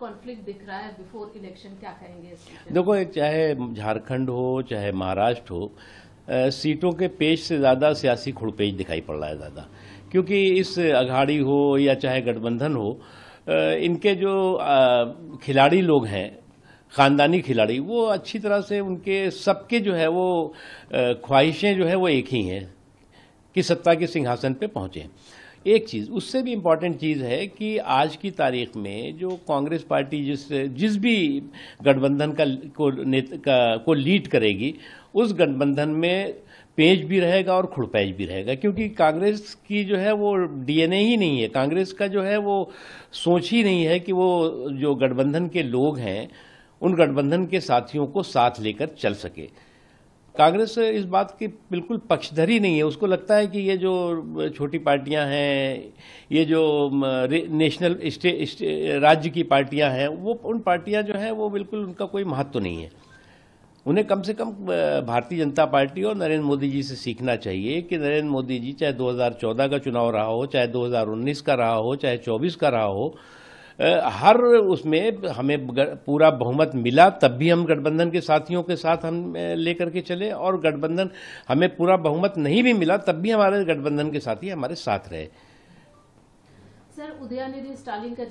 conflict दिख रहा है बिफोर इलेक्शन क्या कहेंगे देखो एक चाहे झारखंड हो चाहे महाराष्ट्र हो सीटों के पेश से ज़्यादा सियासी खुड़पेज दिखाई पड़ रहा है ज़्यादा क्योंकि इस अघाड़ी हो या चाहे गठबंधन हो इनके जो खिलाड़ी लोग हैं ख़ानदानी खिलाड़ी वो अच्छी तरह से उनके सबके जो है वो ख्वाहिशें जो है वो एक ही हैं कि सत्ता के सिंहासन पे पहुंचे एक चीज़ उससे भी इम्पॉर्टेंट चीज़ है कि आज की तारीख में जो कांग्रेस पार्टी जिस जिस भी गठबंधन का को नेत, का, को लीड करेगी उस गठबंधन में पेज भी रहेगा और खुड़पैज भी रहेगा क्योंकि कांग्रेस की जो है वो डीएनए ही नहीं है कांग्रेस का जो है वो सोच ही नहीं है कि वो जो गठबंधन के लोग हैं उन गठबंधन के साथियों को साथ लेकर चल सके कांग्रेस इस बात की बिल्कुल पक्षधरी नहीं है उसको लगता है कि ये जो छोटी पार्टियां हैं ये जो नेशनल स्टे, राज्य की पार्टियां हैं वो उन पार्टियां जो हैं वो बिल्कुल उनका कोई महत्व तो नहीं है उन्हें कम से कम भारतीय जनता पार्टी और नरेंद्र मोदी जी से सीखना चाहिए कि नरेंद्र मोदी जी चाहे 2014 का चुनाव रहा हो चाहे 2019 का रहा हो चाहे 24 का रहा हो हर उसमें हमें पूरा बहुमत मिला तब भी हम गठबंधन के साथियों के साथ हम लेकर के चले और गठबंधन हमें पूरा बहुमत नहीं भी मिला तब भी हमारे गठबंधन के साथी हमारे साथ रहे सर उदयानिधि स्टालिन का